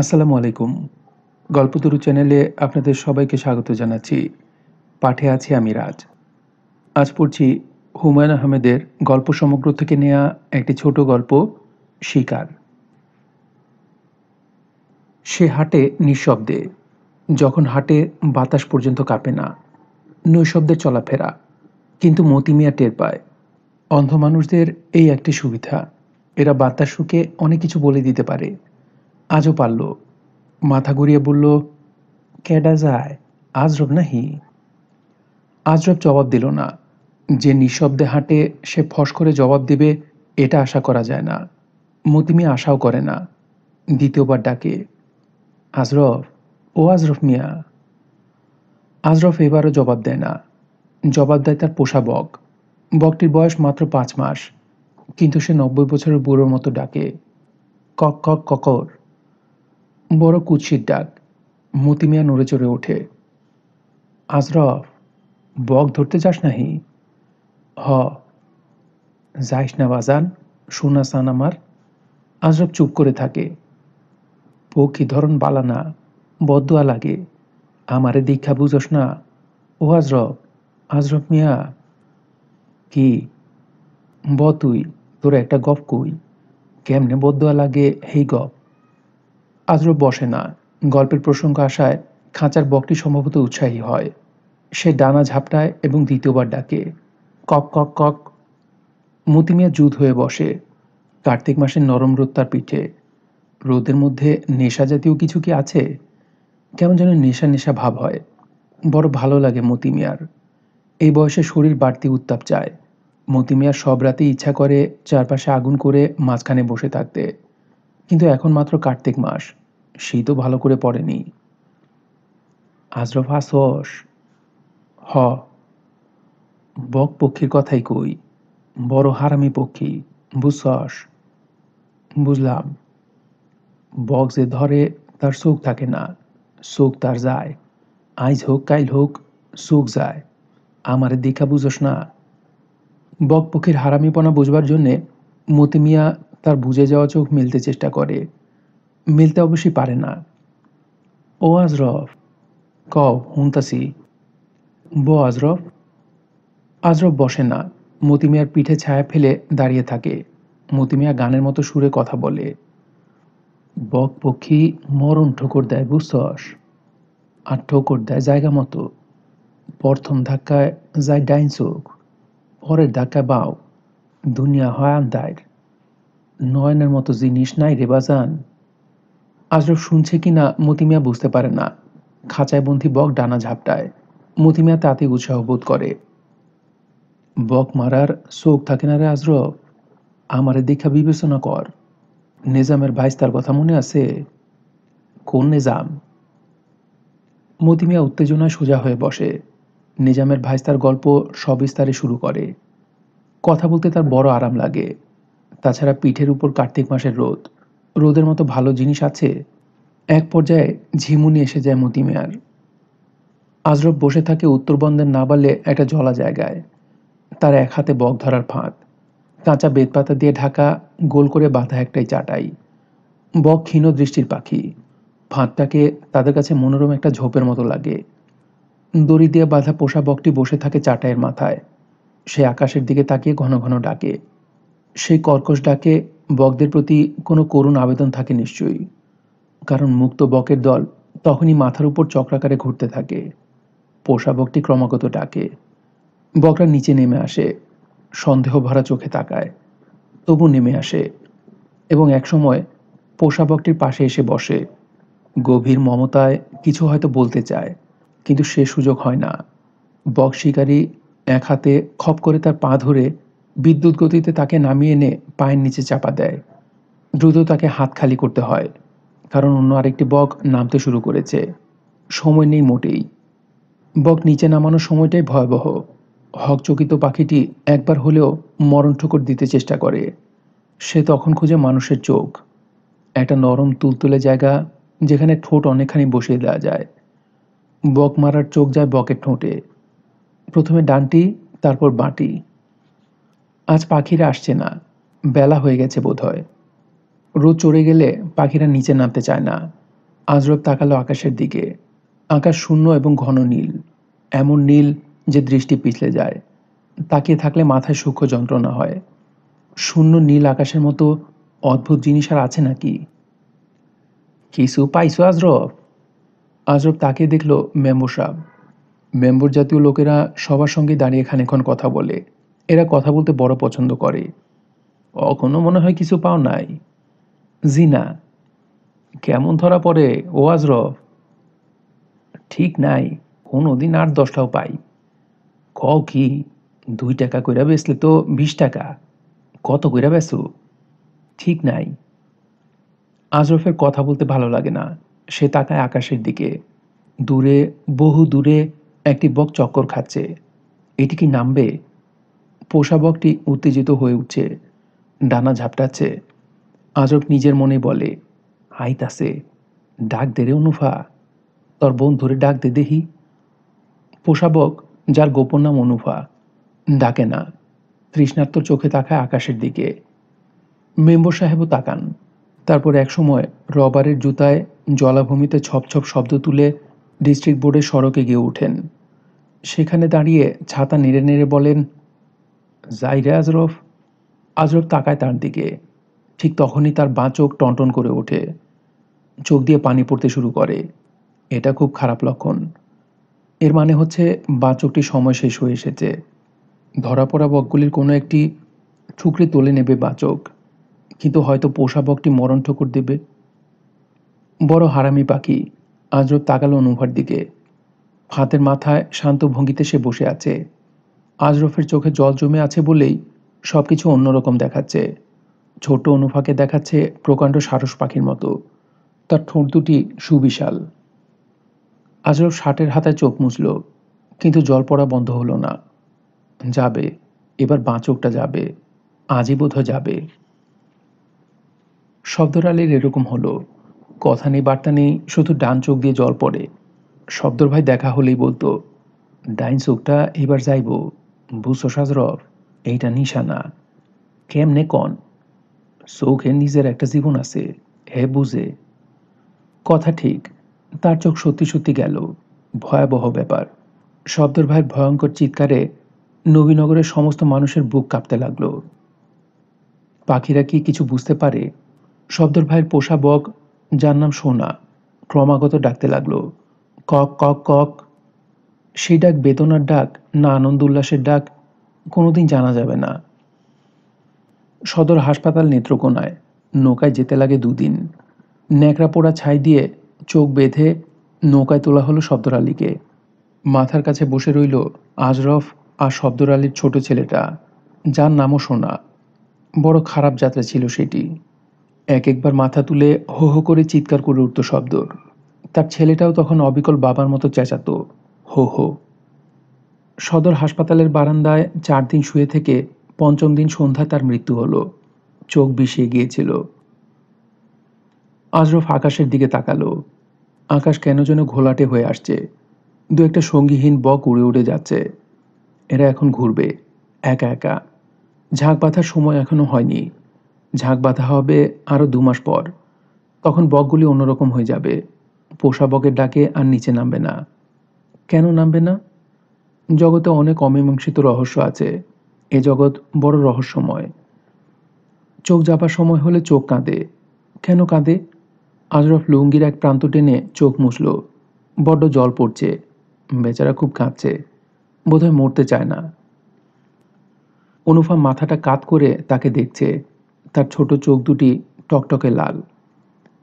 আসসালামু আলাইকুম গল্পতরু চ্যানেলে আপনাদের সবাইকে স্বাগত জানাচ্ছি পাঠে আছি আমি রাজ আজ পড়ছি হুমায়ুন আহমেদের গল্প সমগ্র থেকে নেয়া একটি ছোট গল্প শিকার সে হাটে নিঃশব্দে যখন হাটে বাতাস পর্যন্ত কাঁপে না নৈশব্দে চলাফেরা কিন্তু মতি মিয়া টের পায় অন্ধ মানুষদের এই একটি সুবিধা এরা বাতাসকে অনেক কিছু বলে দিতে পারে আজও পারল মাথা ঘুরিয়ে বলল কেডা যায় আজরব নাহি আজরব জবাব দিল না যে নিঃশব্দে হাঁটে সে ফস করে জবাব দেবে এটা আশা করা যায় না মতিমি আশাও করে না দ্বিতীয়বার ডাকে আজরফ ও আজরফ মিয়া আজরফ এবারও জবাব দেয় না জবাব দেয় তার পোষা বক বকটির বয়স মাত্র পাঁচ মাস কিন্তু সে নব্বই বছরের বুড়োর মতো ডাকে কক কক ককর বড় কুচ্ছির ডাক মতি মিয়া নড়ে চড়ে ওঠে আজরফ বক ধরতে যাস নাহি হ যাইস না বাজান সান আমার আজরফ চুপ করে থাকে পক্ষী ধরন বালা না বদুয়া লাগে আমারে দীক্ষা বুঝস না ও আজরফ আজরফ মিয়া কি ব তুই তোর একটা গপ কই কেমনে বদুয়া লাগে হেই গপ আদ্র বসে না গল্পের প্রসঙ্গ আসায় খাঁচার বকটি সম্ভবত উৎসাহী হয় সে ডানা ঝাপটায় এবং দ্বিতীয়বার ডাকে কক কক কক মতি মিয়া জুদ হয়ে বসে কার্তিক মাসের নরম রোদ তার পিঠে রোদের মধ্যে নেশা জাতীয় কিছু কি আছে কেমন যেন নেশা নেশা ভাব হয় বড় ভালো লাগে মতি মিয়ার এই বয়সে শরীর বাড়তি উত্তাপ চায় মতি মিয়া সব রাতে ইচ্ছা করে চারপাশে আগুন করে মাঝখানে বসে থাকতে কিন্তু এখন মাত্র কার্তিক মাস শীতও ভালো করে পড়েনি হাস হস হ বক পক্ষীর কথাই কই বড় হারামি পক্ষী বুসস বুঝলাম বক যে ধরে তার সুখ থাকে না সুখ তার যায় আইজ হোক কাইল হোক সুখ যায় আমার দীক্ষা বুঝোস না বক পক্ষীর হারামিপনা বুঝবার জন্যে মতিমিয়া তার বুঝে যাওয়া চোখ মিলতে চেষ্টা করে মিলতে অবশ্যই পারে না ও আজরফ কব হুমতাসি ব আজরফ আজরফ বসে না মতিমিয়ার পিঠে ছায়া ফেলে দাঁড়িয়ে থাকে মতিমিয়া গানের মতো সুরে কথা বলে বক পক্ষী মরণ ঠোকর দেয় বুঝছস আর ঠোকর দেয় জায়গা মতো প্রথম ধাক্কায় যায় ডাইন চোখ পরের ধাক্কায় বাও দুনিয়া হয় আন্দায় নয়নের মতো জিনিস নাই রে বাজান শুনছে কি না মতিমিয়া বুঝতে পারে না খাঁচায় বন্ধি বক ডানা ঝাপটায় মতিমিয়া তাতে উৎসাহ বোধ করে বক মারার শোক থাকে না রে আজরফ আমারে দেখা বিবেচনা কর নিজামের ভাইস তার কথা মনে আছে কোন নিজাম মতিমিয়া উত্তেজনায় সোজা হয়ে বসে নিজামের ভাইস তার গল্প সবিস্তারে শুরু করে কথা বলতে তার বড় আরাম লাগে তাছাড়া পিঠের উপর কার্তিক মাসের রোদ রোদের মতো ভালো জিনিস আছে এক পর্যায়ে ঝিমুনি এসে যায় মতি মেয়ার আজরব বসে থাকে না নাবালে একটা জলা জায়গায় তার এক হাতে বক ধরার ফাঁদ কাঁচা বেতপাতা দিয়ে ঢাকা গোল করে বাঁধা একটাই চাটাই বক ক্ষীণ দৃষ্টির পাখি ফাঁদটাকে তাদের কাছে মনোরম একটা ঝোপের মতো লাগে দড়ি দিয়ে বাঁধা পোষা বকটি বসে থাকে চাটাইয়ের মাথায় সে আকাশের দিকে তাকিয়ে ঘন ঘন ডাকে সেই কর্কশ ডাকে বকদের প্রতি কোনো করুণ আবেদন থাকে নিশ্চয়ই কারণ মুক্ত বকের দল তখনই মাথার উপর চক্রাকারে ঘুরতে থাকে পোষা বকটি ক্রমাগত ডাকে বকরা নিচে নেমে আসে সন্দেহ ভরা চোখে তাকায় তবু নেমে আসে এবং একসময় পোষা বকটির পাশে এসে বসে গভীর মমতায় কিছু হয়তো বলতে চায় কিন্তু সে সুযোগ হয় না বক শিকারী এক হাতে খপ করে তার পা ধরে বিদ্যুৎ গতিতে তাকে নামিয়ে এনে পায়ের নিচে চাপা দেয় দ্রুত তাকে হাত খালি করতে হয় কারণ অন্য আরেকটি বক নামতে শুরু করেছে সময় নেই মোটেই বক নিচে নামানোর সময়টাই ভয়াবহ হকচকিত পাখিটি একবার হলেও মরণ ঠোকর দিতে চেষ্টা করে সে তখন খুঁজে মানুষের চোখ একটা নরম তুলতুলে জায়গা যেখানে ঠোঁট অনেকখানি বসিয়ে দেওয়া যায় বক মারার চোখ যায় বকের ঠোঁটে প্রথমে ডানটি তারপর বাঁটি আজ পাখিরা আসছে না বেলা হয়ে গেছে বোধহয় রোদ চড়ে গেলে পাখিরা নিচে নামতে চায় না আজরব তাকালো আকাশের দিকে আকাশ শূন্য এবং ঘন নীল এমন নীল যে দৃষ্টি পিছলে যায় তাকিয়ে থাকলে মাথায় সূক্ষ্ম যন্ত্রণা হয় শূন্য নীল আকাশের মতো অদ্ভুত জিনিস আর আছে নাকি কিছু পাইছো আজরব আজরব তাকিয়ে দেখলো মেম্বর সাহ মেম্বর জাতীয় লোকেরা সবার সঙ্গে দাঁড়িয়ে খানিক্ষণ কথা বলে এরা কথা বলতে বড় পছন্দ করে কখনো মনে হয় কিছু পাও নাই জিনা কেমন ধরা পড়ে ও আজরফ ঠিক নাই কোনো দিন আর দশটাও পাই ক কি দুই টাকা কইরা বেচলে তো বিশ টাকা কত কইরা বেচু ঠিক নাই আজরফের কথা বলতে ভালো লাগে না সে তাকায় আকাশের দিকে দূরে বহু দূরে একটি বক চক্কর খাচ্ছে এটি কি নামবে পোষাবকটি উত্তেজিত হয়ে উঠছে ডানা ঝাপটাচ্ছে আজব নিজের মনে বলে আছে ডাক দে রে অনুফা তোর ধরে ডাক দে দেহি পোষাবক যার গোপন নাম অনুফা ডাকে না তৃষ্ণার তো চোখে তাকায় আকাশের দিকে মেম্বর সাহেবও তাকান তারপর একসময় রবারের জুতায় জলাভূমিতে ছপছপ শব্দ তুলে ডিস্ট্রিক্ট বোর্ডের সড়কে গিয়ে ওঠেন সেখানে দাঁড়িয়ে ছাতা নেড়ে নেড়ে বলেন জাইরে আজরফ আজরফ তাকায় তার দিকে ঠিক তখনই তার বাঁ চোখ টনটন করে ওঠে চোখ দিয়ে পানি পড়তে শুরু করে এটা খুব খারাপ লক্ষণ এর মানে হচ্ছে বাঁ চোখটি সময় শেষ হয়ে এসেছে ধরা পড়া বকগুলির কোনো একটি ঠুকরে তুলে নেবে বাঁচক কিন্তু হয়তো পোষা বকটি মরণ ঠকুর দেবে বড় হারামি পাখি আজরব তাকালো অনুভার দিকে হাতের মাথায় শান্ত ভঙ্গিতে সে বসে আছে আজরফের চোখে জল জমে আছে বলেই সব কিছু অন্যরকম দেখাচ্ছে ছোট অনুফাকে দেখাচ্ছে প্রকাণ্ড সারস পাখির মতো তার ঠোঁট দুটি সুবিশাল আজরফ ষাটের হাতায় চোখ মুছল কিন্তু জল পড়া বন্ধ হলো না যাবে এবার বাঁ চোখটা যাবে আজই বোধ যাবে শব্দর আলীর এরকম হলো কথা নেই বার্তা নেই শুধু ডান চোখ দিয়ে জল পড়ে শব্দর ভাই দেখা হলেই বলতো ডাইন চোখটা এবার যাইব বুঝছো সাজরব এইটা নিশানা কেমনে কন চোখের নিজের একটা জীবন আছে হে বুঝে কথা ঠিক তার চোখ সত্যি সত্যি গেল ভয়াবহ ব্যাপার শব্দর ভাইয়ের ভয়ঙ্কর চিৎকারে নবীনগরের সমস্ত মানুষের বুক কাঁপতে লাগলো পাখিরা কি কিছু বুঝতে পারে শব্দর ভাইয়ের পোষা বক যার নাম সোনা ক্রমাগত ডাকতে লাগলো কক কক কক সেই ডাক বেদনার ডাক না আনন্দ উল্লাসের ডাক কোনোদিন জানা যাবে না সদর হাসপাতাল নেত্রকোনায় নৌকায় যেতে লাগে দুদিন ন্যাকড়া পোড়া ছাই দিয়ে চোখ বেঁধে নৌকায় তোলা হলো শব্দর আলীকে মাথার কাছে বসে রইল আজরফ আর শব্দর আলীর ছোট ছেলেটা যার নামও সোনা বড় খারাপ যাত্রা ছিল সেটি এক একবার মাথা তুলে হো হো করে চিৎকার করে উঠত শব্দর তার ছেলেটাও তখন অবিকল বাবার মতো চেঁচাতো হো হো সদর হাসপাতালের বারান্দায় চার দিন শুয়ে থেকে পঞ্চম দিন সন্ধ্যায় তার মৃত্যু হলো চোখ বিষিয়ে গিয়েছিল আজরফ আকাশের দিকে তাকালো আকাশ কেন যেন ঘোলাটে হয়ে আসছে দু একটা সঙ্গীহীন বক উড়ে উড়ে যাচ্ছে এরা এখন ঘুরবে একা একা ঝাঁক বাঁধার সময় এখনো হয়নি ঝাঁক বাঁধা হবে আরও দু মাস পর তখন বকগুলি অন্যরকম হয়ে যাবে পোষা বকের ডাকে আর নিচে নামবে না কেন নামবে না জগতে অনেক অমীমাংসিত রহস্য আছে এ জগৎ বড় রহস্যময় চোখ যাবার সময় হলে চোখ কাঁদে কেন কাঁদে আজরফ লুঙ্গির এক প্রান্ত টেনে চোখ মুছল বড্ড জল পড়ছে বেচারা খুব কাঁদছে বোধহয় মরতে চায় না অনুফা মাথাটা কাত করে তাকে দেখছে তার ছোট চোখ দুটি টকটকে লাল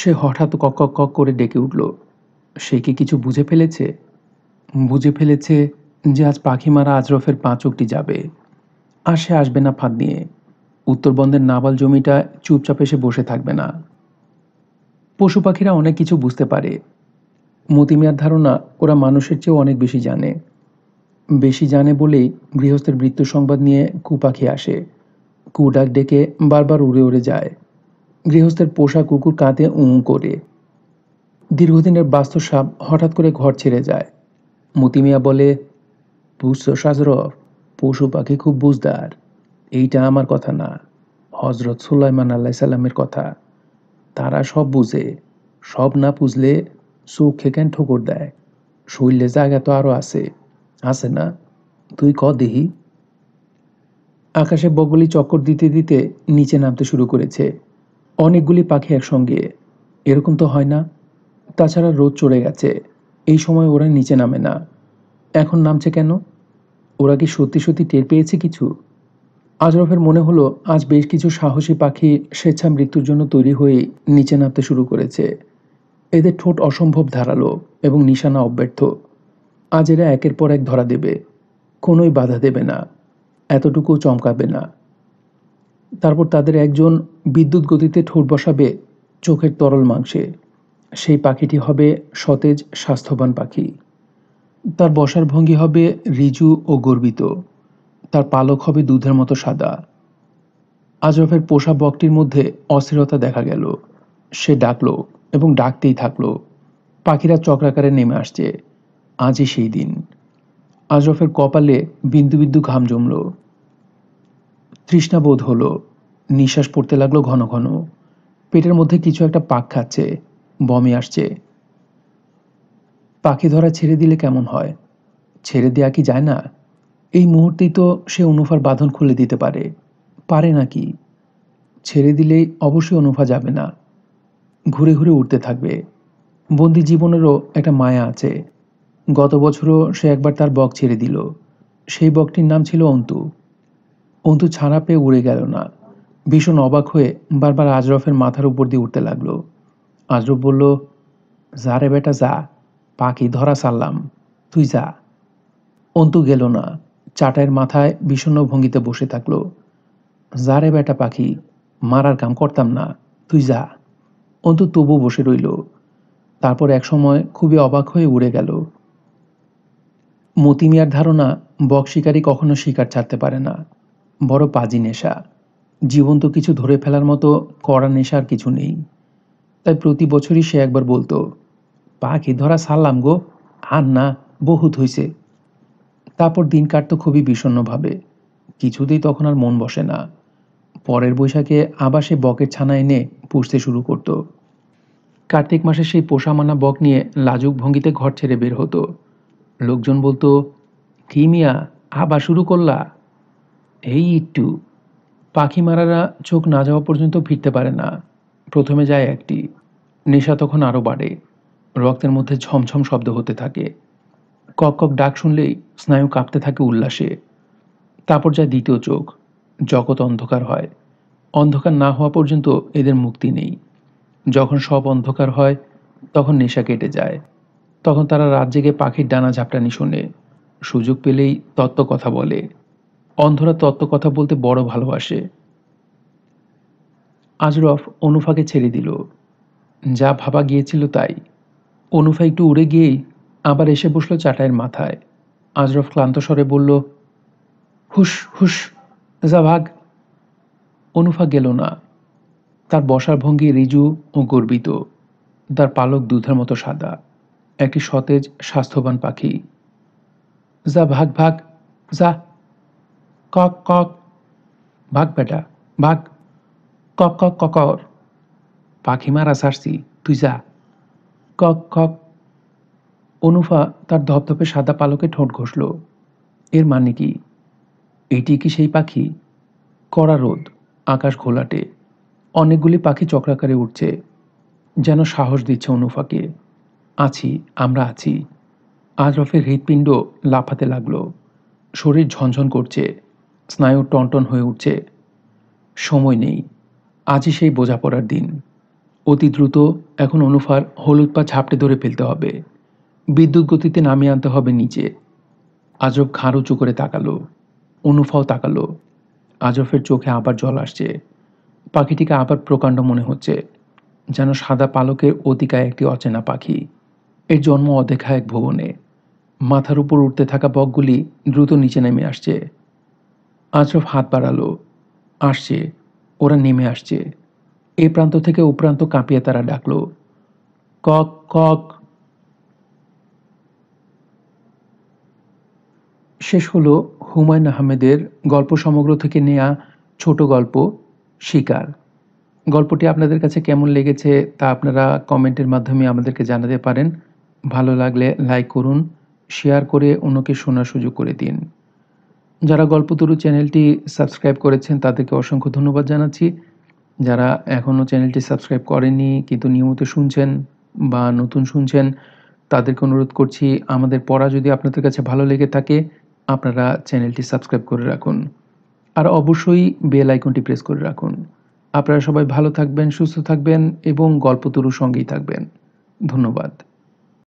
সে হঠাৎ কক কক করে ডেকে উঠল সে কি কিছু বুঝে ফেলেছে বুঝে ফেলেছে যে আজ পাখি মারা আজরফের পাঁচকটি যাবে আর সে আসবে না ফাঁদ নিয়ে উত্তরবন্দের নাবাল জমিটা চুপচাপ এসে বসে থাকবে না পশু পাখিরা অনেক কিছু বুঝতে পারে মতিমিয়ার ধারণা ওরা মানুষের চেয়েও অনেক বেশি জানে বেশি জানে বলেই গৃহস্থের মৃত্যু সংবাদ নিয়ে কুপাখি আসে কু ডাক ডেকে বারবার উড়ে উড়ে যায় গৃহস্থের পোষা কুকুর কাঁধে উঁ করে দীর্ঘদিনের বাস্তু সাপ হঠাৎ করে ঘর ছেড়ে যায় মতি মিয়া বলে বুঝছো সাজরফ পশু পাখি খুব বুঝদার এইটা আমার কথা না হজরত সুলাইমান আল্লাহ সাল্লামের কথা তারা সব বুঝে সব না বুঝলে চোখে কেন ঠোকর দেয় শরীরে জায়গা তো আরও আছে আছে না তুই ক দেহি আকাশে বগলি চক্কর দিতে দিতে নিচে নামতে শুরু করেছে অনেকগুলি পাখি একসঙ্গে এরকম তো হয় না তাছাড়া রোদ চড়ে গেছে এই সময় ওরা নিচে নামে না এখন নামছে কেন ওরা কি সত্যি সত্যি টের পেয়েছে কিছু আজরফের মনে হলো আজ বেশ কিছু সাহসী পাখি স্বেচ্ছা মৃত্যুর জন্য তৈরি হয়ে নিচে নামতে শুরু করেছে এদের ঠোঁট অসম্ভব ধারালো এবং নিশানা অব্যর্থ আজ এরা একের পর এক ধরা দেবে কোনোই বাধা দেবে না এতটুকু চমকাবে না তারপর তাদের একজন বিদ্যুৎ গতিতে ঠোঁট বসাবে চোখের তরল মাংসে সেই পাখিটি হবে সতেজ স্বাস্থ্যবান পাখি তার বসার ভঙ্গি হবে রিজু ও গর্বিত তার পালক হবে দুধের মতো সাদা আজরফের পোষা বকটির মধ্যে অস্থিরতা দেখা গেল সে ডাকলো এবং ডাকতেই থাকলো পাখিরা চক্রাকারে নেমে আসছে আজই সেই দিন আজরফের কপালে বিন্দু বিন্দু ঘাম জমল তৃষ্ণাবোধ হলো নিঃশ্বাস পড়তে লাগলো ঘন ঘন পেটের মধ্যে কিছু একটা পাক খাচ্ছে বমি আসছে পাখি ধরা ছেড়ে দিলে কেমন হয় ছেড়ে দেয়া কি যায় না এই মুহূর্তেই তো সে অনুফার বাঁধন খুলে দিতে পারে পারে নাকি ছেড়ে দিলেই অবশ্যই অনুফা যাবে না ঘুরে ঘুরে উঠতে থাকবে বন্দি জীবনেরও একটা মায়া আছে গত বছরও সে একবার তার বক ছেড়ে দিল সেই বকটির নাম ছিল অন্তু অন্তু ছাড়া পেয়ে উড়ে গেল না ভীষণ অবাক হয়ে বারবার আজরফের মাথার উপর দিয়ে উঠতে লাগলো আজরুব বলল যা রে বেটা যা পাখি ধরা সারলাম তুই যা অন্তু গেল না চাটের মাথায় বিষণ্ন ভঙ্গিতে বসে থাকলো যা রে বেটা পাখি মারার কাম করতাম না তুই যা অন্তু তবু বসে রইল তারপর একসময় খুবই অবাক হয়ে উড়ে গেল মতিমিয়ার ধারণা বক শিকারী কখনো শিকার ছাড়তে পারে না বড় পাজি নেশা জীবন্ত কিছু ধরে ফেলার মতো কড়া নেশার কিছু নেই তাই প্রতি বছরই সে একবার বলতো পাখি ধরা সারলাম গো আর না বহুত হইছে তারপর দিন কাটতো খুবই বিষণ্নভাবে কিছুতেই তখন আর মন বসে না পরের বৈশাখে আবার সে বকের ছানা এনে পুষতে শুরু করত কার্তিক মাসে সেই পোষামানা বক নিয়ে লাজুক ভঙ্গিতে ঘর ছেড়ে বের হতো লোকজন বলতো কি মিয়া আবার শুরু করলা এই একটু পাখি মারারা চোখ না যাওয়া পর্যন্ত ফিরতে পারে না প্রথমে যায় একটি নেশা তখন আরও বাড়ে রক্তের মধ্যে ঝমঝম শব্দ হতে থাকে কক কক ডাক শুনলেই স্নায়ু কাঁপতে থাকে উল্লাসে তারপর যায় দ্বিতীয় চোখ জগৎ অন্ধকার হয় অন্ধকার না হওয়া পর্যন্ত এদের মুক্তি নেই যখন সব অন্ধকার হয় তখন নেশা কেটে যায় তখন তারা রাত জেগে পাখির ডানা ঝাপটানি শোনে সুযোগ পেলেই তত্ত্ব কথা বলে অন্ধরা তত্ত্ব কথা বলতে বড় ভালোবাসে আজরফ অনুফাকে ছেড়ে দিল যা ভাবা গিয়েছিল তাই অনুফা একটু উড়ে গিয়েই আবার এসে বসলো চাটায়ের মাথায় আজরফ ক্লান্ত স্বরে বলল হুশ হুশ যা ভাগ অনুফা গেল না তার বসার ভঙ্গি রিজু ও গর্বিত তার পালক দুধের মতো সাদা একটি সতেজ স্বাস্থ্যবান পাখি যা ভাগ ভাগ যা কক কক ভাগ বেটা ভাগ কক কক ককর পাখি মারা সারছি তুই যা কক কক অনুফা তার ধপধপে সাদা পালকে ঠোঁট ঘষল এর মানে কি এটি কি সেই পাখি কড়া রোদ আকাশ ঘোলাটে অনেকগুলি পাখি চক্রাকারে উঠছে যেন সাহস দিচ্ছে অনুফাকে আছি আমরা আছি আজরফের হৃৎপিণ্ড লাফাতে লাগলো শরীর ঝনঝন করছে স্নায়ু টনটন হয়ে উঠছে সময় নেই আজই সেই বোঝাপড়ার দিন অতি দ্রুত এখন অনুফার হলুদ পা ঝাপটে ধরে ফেলতে হবে বিদ্যুৎ গতিতে নামিয়ে আনতে হবে নিচে আজব ঘাড় উঁচু করে তাকালো অনুফাও তাকালো আজফের চোখে আবার জল আসছে পাখিটিকে আবার প্রকাণ্ড মনে হচ্ছে যেন সাদা পালকের অতিকায় একটি অচেনা পাখি এর জন্ম অদেখা এক ভুবনে মাথার উপর উঠতে থাকা বকগুলি দ্রুত নিচে নেমে আসছে আজরফ হাত বাড়ালো আসছে ওরা নেমে আসছে এ প্রান্ত থেকে ও প্রান্ত কাঁপিয়ে তারা ডাকলো কক কক শেষ হলো হুমায়ুন আহমেদের গল্প সমগ্র থেকে নেয়া ছোট গল্প শিকার গল্পটি আপনাদের কাছে কেমন লেগেছে তা আপনারা কমেন্টের মাধ্যমে আমাদেরকে জানাতে পারেন ভালো লাগলে লাইক করুন শেয়ার করে অন্যকে শোনার সুযোগ করে দিন যারা গল্পতরু চ্যানেলটি সাবস্ক্রাইব করেছেন তাদেরকে অসংখ্য ধন্যবাদ জানাচ্ছি যারা এখনও চ্যানেলটি সাবস্ক্রাইব করেনি কিন্তু নিয়মিত শুনছেন বা নতুন শুনছেন তাদেরকে অনুরোধ করছি আমাদের পড়া যদি আপনাদের কাছে ভালো লেগে থাকে আপনারা চ্যানেলটি সাবস্ক্রাইব করে রাখুন আর অবশ্যই বেল আইকনটি প্রেস করে রাখুন আপনারা সবাই ভালো থাকবেন সুস্থ থাকবেন এবং গল্পতরু সঙ্গেই থাকবেন ধন্যবাদ